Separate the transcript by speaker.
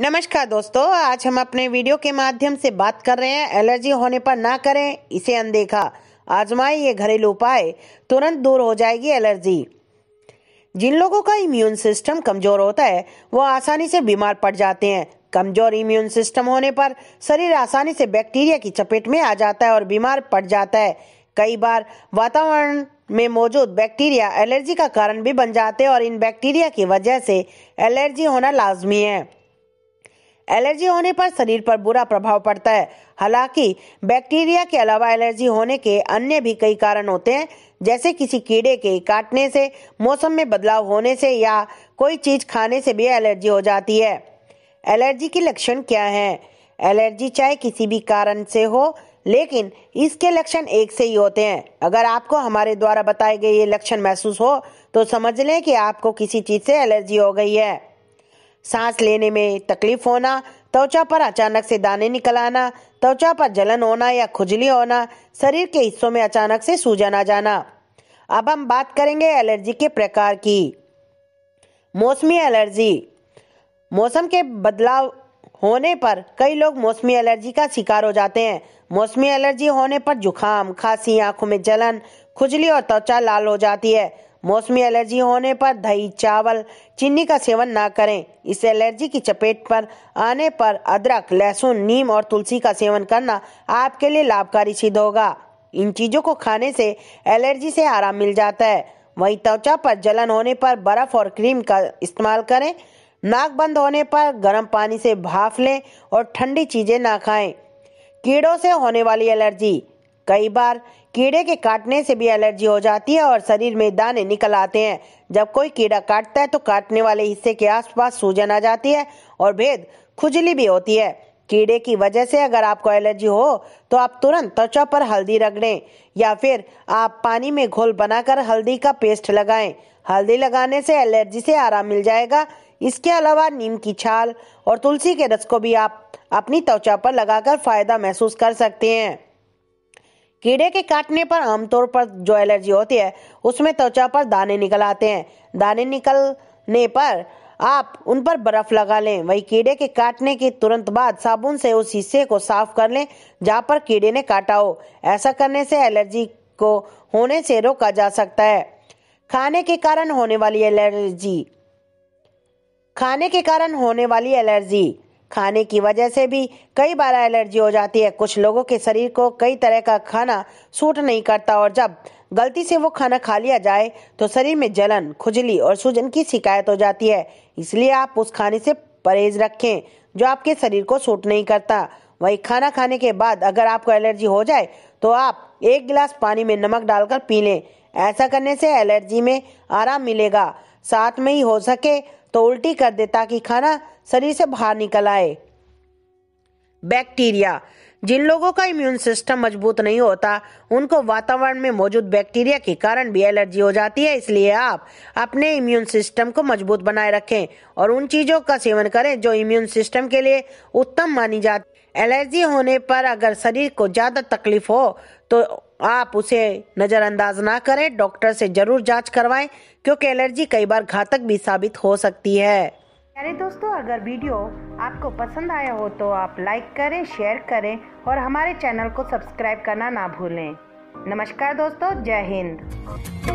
Speaker 1: नमस्कार दोस्तों आज हम अपने वीडियो के माध्यम से बात कर रहे हैं एलर्जी होने पर ना करें इसे अनदेखा आजमाए ये घरेलू उपाय तुरंत दूर हो जाएगी एलर्जी जिन लोगों का इम्यून सिस्टम कमजोर होता है वो आसानी से बीमार पड़ जाते हैं कमजोर इम्यून सिस्टम होने पर शरीर आसानी से बैक्टीरिया की चपेट में आ जाता है और बीमार पड़ जाता है कई बार वातावरण में मौजूद बैक्टीरिया एलर्जी का कारण भी बन जाते हैं और इन बैक्टीरिया की वजह से एलर्जी होना लाजमी है एलर्जी होने पर शरीर पर बुरा प्रभाव पड़ता है हालांकि बैक्टीरिया के अलावा एलर्जी होने के अन्य भी कई कारण होते हैं जैसे किसी कीड़े के काटने से मौसम में बदलाव होने से या कोई चीज खाने से भी एलर्जी हो जाती है एलर्जी के लक्षण क्या हैं? एलर्जी चाहे किसी भी कारण से हो लेकिन इसके लक्षण एक से ही होते हैं अगर आपको हमारे द्वारा बताए गए ये लक्षण महसूस हो तो समझ लें कि आपको किसी चीज़ से एलर्जी हो गई है सांस लेने में तकलीफ होना त्वचा पर अचानक से दाने निकल आना त्वचा पर जलन होना या खुजली होना शरीर के हिस्सों में अचानक से सूजन आ जाना अब हम बात करेंगे एलर्जी के प्रकार की मौसमी एलर्जी मौसम के बदलाव होने पर कई लोग मौसमी एलर्जी का शिकार हो जाते हैं मौसमी एलर्जी होने पर जुखाम खांसी आंखों में जलन खुजली और त्वचा लाल हो जाती है मौसमी एलर्जी होने पर दही चावल चीनी का सेवन ना करें इस एलर्जी की चपेट पर आने पर अदरक लहसुन नीम और तुलसी का सेवन करना आपके लिए लाभकारी सिद्ध होगा इन चीज़ों को खाने से एलर्जी से आराम मिल जाता है वहीं त्वचा पर जलन होने पर बर्फ़ और क्रीम का इस्तेमाल करें नाक बंद होने पर गर्म पानी से भाफ लें और ठंडी चीज़ें ना खाएं कीड़ों से होने वाली एलर्जी कई बार कीड़े के काटने से भी एलर्जी हो जाती है और शरीर में दाने निकल आते हैं जब कोई कीड़ा काटता है तो काटने वाले हिस्से के आसपास सूजन आ जाती है और भेद खुजली भी होती है कीड़े की वजह से अगर आपको एलर्जी हो तो आप तुरंत त्वचा पर हल्दी रगड़ें या फिर आप पानी में घोल बनाकर हल्दी का पेस्ट लगाएं हल्दी लगाने से एलर्जी से आराम मिल जाएगा इसके अलावा नीम की छाल और तुलसी के रस को भी आप अपनी त्वचा पर लगाकर फायदा महसूस कर सकते हैं कीड़े के काटने पर आमतौर पर जो एलर्जी होती है उसमें त्वचा पर दाने निकल आते हैं दाने निकलने पर आप उन पर बर्फ लगा लें वही कीड़े के काटने के तुरंत बाद साबुन से उस हिस्से को साफ कर लें जहाँ पर कीड़े ने काटा हो ऐसा करने से एलर्जी को होने से रोका जा सकता है खाने के कारण होने वाली एलर्जी खाने के कारण होने वाली एलर्जी खाने की वजह से भी कई बार एलर्जी हो जाती है कुछ लोगों के शरीर को कई तरह का खाना सूट नहीं करता और जब गलती से वो खाना खा लिया जाए तो शरीर में जलन खुजली और सूजन की शिकायत हो जाती है इसलिए आप उस खाने से परहेज रखें जो आपके शरीर को सूट नहीं करता वही खाना खाने के बाद अगर आपको एलर्जी हो जाए तो आप एक गिलास पानी में नमक डालकर पी लें ऐसा करने से एलर्जी में आराम मिलेगा साथ में ही हो सके तो उल्टी कर दे ताकि खाना शरीर से बाहर निकल आए बैक्टीरिया जिन लोगों का इम्यून सिस्टम मजबूत नहीं होता उनको वातावरण में मौजूद बैक्टीरिया के कारण भी एलर्जी हो जाती है इसलिए आप अपने इम्यून सिस्टम को मजबूत बनाए रखें और उन चीज़ों का सेवन करें जो इम्यून सिस्टम के लिए उत्तम मानी जाती एलर्जी होने पर अगर शरीर को ज़्यादा तकलीफ हो तो आप उसे नज़रअंदाज ना करें डॉक्टर से ज़रूर जांच करवाएं क्योंकि एलर्जी कई बार घातक भी साबित हो सकती है अरे दोस्तों अगर वीडियो आपको पसंद आया हो तो आप लाइक करें शेयर करें और हमारे चैनल को सब्सक्राइब करना ना भूलें नमस्कार दोस्तों जय हिंद